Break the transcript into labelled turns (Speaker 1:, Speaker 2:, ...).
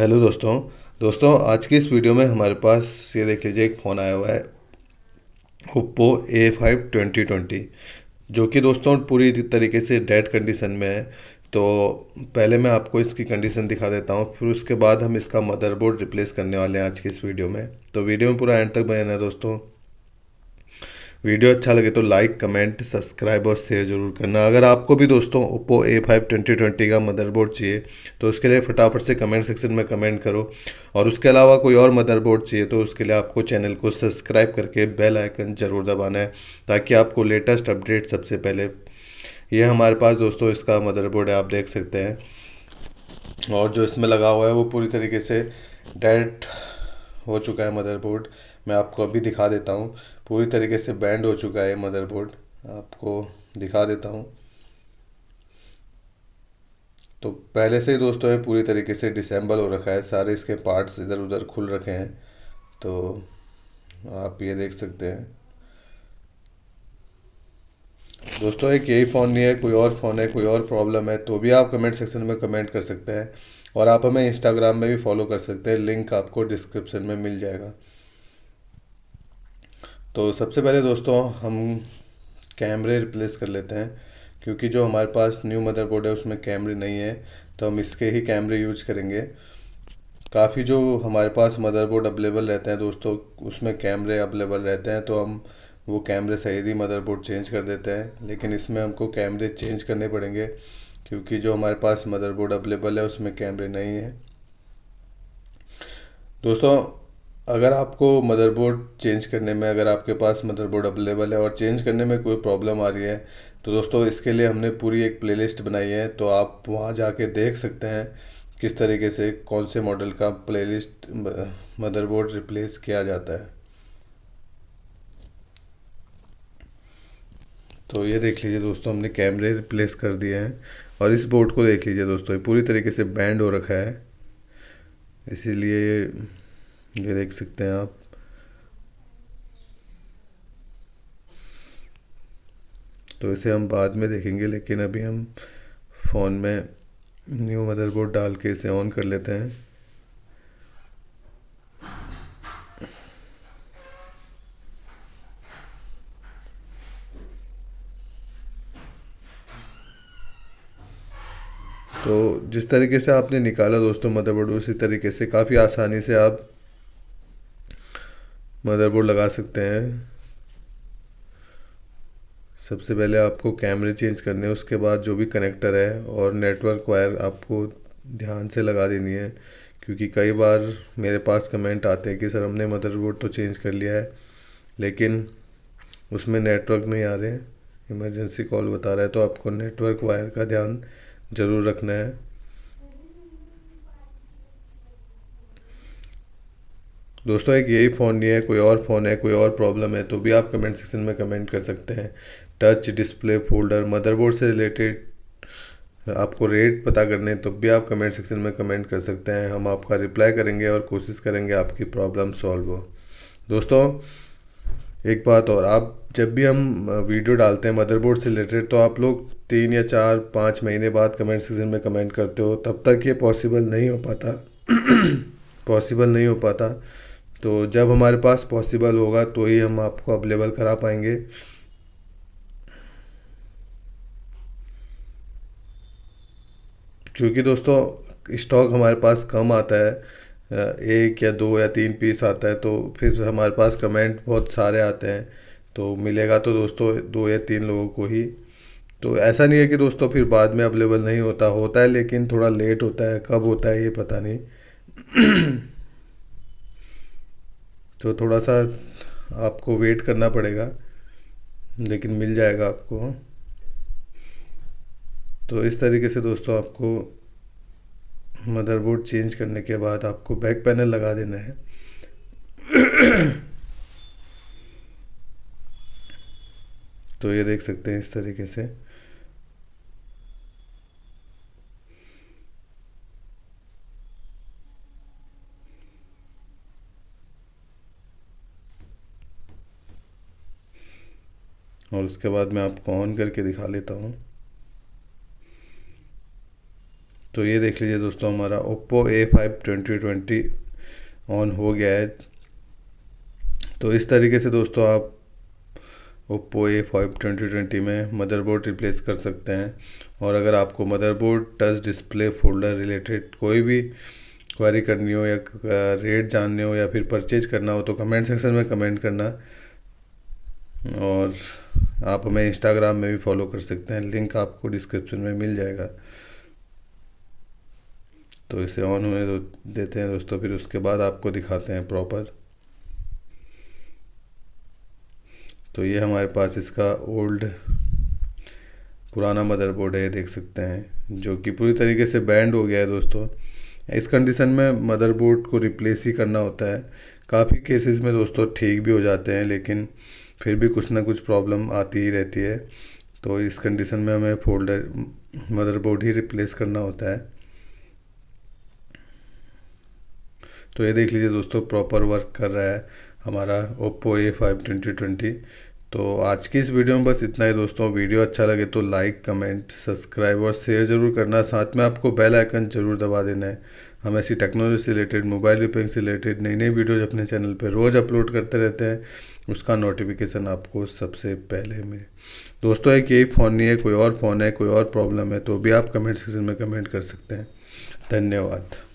Speaker 1: hello दोस्तों दोस्तों आज की इस वीडियो में हमारे पास ये देख लीजिए एक फ़ोन आया हुआ है Oppo A five twenty twenty जो कि दोस्तों पूरी तरीके से डेड कंडीशन में है तो पहले मैं आपको इसकी कंडीशन दिखा देता हूँ फिर उसके बाद हम इसका मदरबोर्ड रिप्लेस करने वाले हैं आज की इस वीडियो में तो वीडियो में पूरा एंड तक बने दोस्तों वीडियो अच्छा लगे तो लाइक कमेंट सब्सक्राइब और शेयर जरूर करना अगर आपको भी दोस्तों Oppo A five twenty twenty का मदरबोर्ड चाहिए तो उसके लिए फटाफट से कमेंट सेक्शन में कमेंट करो और उसके अलावा कोई और मदरबोर्ड चाहिए तो उसके लिए आपको चैनल को सब्सक्राइब करके बेल आइकन ज़रूर दबाना है ताकि आपको लेटेस्ट अपडेट सबसे पहले ये हमारे पास दोस्तों इसका मदरबोर्ड है आप देख सकते हैं और जो इसमें लगा हुआ है वो पूरी तरीके से डायरेक्ट हो चुका है मदरबोर्ड मैं आपको अभी दिखा देता हूँ पूरी तरीके से बैंड हो चुका है मदरबोर्ड आपको दिखा देता हूँ तो पहले से ही दोस्तों ये पूरी तरीके से डिसेंबल हो रखा है सारे इसके पार्ट्स इधर उधर खुल रखे हैं तो आप ये देख सकते हैं दोस्तों एक यही फ़ोन नहीं है कोई और फ़ोन है कोई और प्रॉब्लम है तो भी आप कमेंट सेक्शन में कमेंट कर सकते हैं और आप हमें इंस्टाग्राम में भी फॉलो कर सकते हैं लिंक आपको डिस्क्रिप्शन में मिल जाएगा तो सबसे पहले दोस्तों हम कैमरे रिप्लेस कर लेते हैं क्योंकि जो हमारे पास न्यू मदरबोर्ड है उसमें कैमरे नहीं है तो हम इसके ही कैमरे यूज करेंगे काफ़ी जो हमारे पास मदरबोर्ड अवेलेबल रहते हैं दोस्तों उसमें कैमरे अवेलेबल रहते हैं तो हम वो कैमरे सही ही मदरबोर्ड चेंज कर देते हैं लेकिन इसमें हमको कैमरे चेंज करने पड़ेंगे क्योंकि जो हमारे पास मदरबोर्ड अवेलेबल है उसमें कैमरे नहीं है दोस्तों अगर आपको मदरबोर्ड चेंज करने में अगर आपके पास मदरबोर्ड अवेलेबल है और चेंज करने में कोई प्रॉब्लम आ रही है तो दोस्तों इसके लिए हमने पूरी एक प्लेलिस्ट बनाई है तो आप वहाँ जाके देख सकते हैं किस तरीके से कौन से मॉडल का प्लेलिस्ट मदरबोर्ड रिप्लेस किया जाता है तो ये देख लीजिए दोस्तों हमने कैमरे रिप्लेस कर दिए हैं और इस बोर्ड को देख लीजिए दोस्तों ये पूरी तरीके से बैंड हो रखा है इसीलिए ये देख सकते हैं आप तो इसे हम बाद में देखेंगे लेकिन अभी हम फ़ोन में न्यू मदरबोर्ड डाल के इसे ऑन कर लेते हैं तो जिस तरीके से आपने निकाला दोस्तों मदरबोर्ड उसी तरीके से काफ़ी आसानी से आप मदरबोर्ड लगा सकते हैं सबसे पहले आपको कैमरे चेंज करने हैं उसके बाद जो भी कनेक्टर है और नेटवर्क वायर आपको ध्यान से लगा देनी है क्योंकि कई बार मेरे पास कमेंट आते हैं कि सर हमने मदरबोर्ड तो चेंज कर लिया है लेकिन उसमें नेटवर्क नहीं आ रहे इमरजेंसी कॉल बता रहा है तो आपको नेटवर्क वायर का ध्यान ज़रूर रखना है दोस्तों एक यही फ़ोन नहीं है कोई और फ़ोन है कोई और प्रॉब्लम है तो भी आप कमेंट सेक्शन में कमेंट कर सकते हैं टच डिस्प्ले फोल्डर मदरबोर्ड से रिलेटेड आपको रेट पता करने तो भी आप कमेंट सेक्शन में कमेंट कर सकते हैं हम आपका रिप्लाई करेंगे और कोशिश करेंगे आपकी प्रॉब्लम सॉल्व हो दोस्तों एक बात और आप जब भी हम वीडियो डालते हैं मदरबोर्ड से रिलेटेड तो आप लोग तीन या चार पाँच महीने बाद कमेंट सेक्शन में कमेंट करते हो तब तक ये पॉसिबल नहीं हो पाता पॉसिबल नहीं हो पाता तो जब हमारे पास पॉसिबल होगा तो ही हम आपको अवेलेबल करा पाएंगे क्योंकि दोस्तों स्टॉक हमारे पास कम आता है एक या दो या तीन पीस आता है तो फिर हमारे पास कमेंट बहुत सारे आते हैं तो मिलेगा तो दोस्तों दो या तीन लोगों को ही तो ऐसा नहीं है कि दोस्तों फिर बाद में अवेलेबल नहीं होता होता है लेकिन थोड़ा लेट होता है कब होता है ये पता नहीं तो थोड़ा सा आपको वेट करना पड़ेगा लेकिन मिल जाएगा आपको तो इस तरीके से दोस्तों आपको मदरबोर्ड चेंज करने के बाद आपको बैक पैनल लगा देना है तो ये देख सकते हैं इस तरीके से और उसके बाद मैं आपको ऑन करके दिखा लेता हूँ तो ये देख लीजिए दोस्तों हमारा Oppo A five twenty twenty on हो गया है तो इस तरीके से दोस्तों आप Oppo A five twenty twenty में मदरबोर्ड रिप्लेस कर सकते हैं और अगर आपको motherboard touch display folder related कोई भी क्वारी करनी हो या रेट जानने हो या फिर परचेज करना हो तो कमेंट सेक्शन में कमेंट करना और आप हमें इंस्टाग्राम में भी फॉलो कर सकते हैं लिंक आपको डिस्क्रिप्शन में मिल जाएगा तो इसे ऑन होने देते हैं दोस्तों फिर उसके बाद आपको दिखाते हैं प्रॉपर तो ये हमारे पास इसका ओल्ड पुराना मदरबोर्ड है देख सकते हैं जो कि पूरी तरीके से बैंड हो गया है दोस्तों इस कंडीशन में मदरबोर्ड को रिप्लेस ही करना होता है काफ़ी केसेस में दोस्तों ठीक भी हो जाते हैं लेकिन फिर भी कुछ ना कुछ प्रॉब्लम आती ही रहती है तो इस कंडीशन में हमें फोल्डर मदरबोर्ड ही रिप्लेस करना होता है तो ये देख लीजिए दोस्तों प्रॉपर वर्क कर रहा है हमारा Oppo A five twenty twenty तो आज की इस वीडियो में बस इतना ही दोस्तों वीडियो अच्छा लगे तो लाइक कमेंट सब्सक्राइब और शेयर ज़रूर करना साथ में आपको बेल आइकन ज़रूर दबा देना है हम ऐसी टेक्नोलॉजी से रिलेटेड मोबाइल रिपेयरिंग से रिलेटेड नई नई वीडियोज अपने चैनल पर रोज़ अपलोड करते रहते हैं उसका नोटिफिकेशन आपको सबसे पहले मिले दोस्तों एक यही फ़ोन नहीं है कोई और फ़ोन है कोई और प्रॉब्लम है तो भी आप कमेंट सेक्शन में कमेंट कर सकते हैं धन्यवाद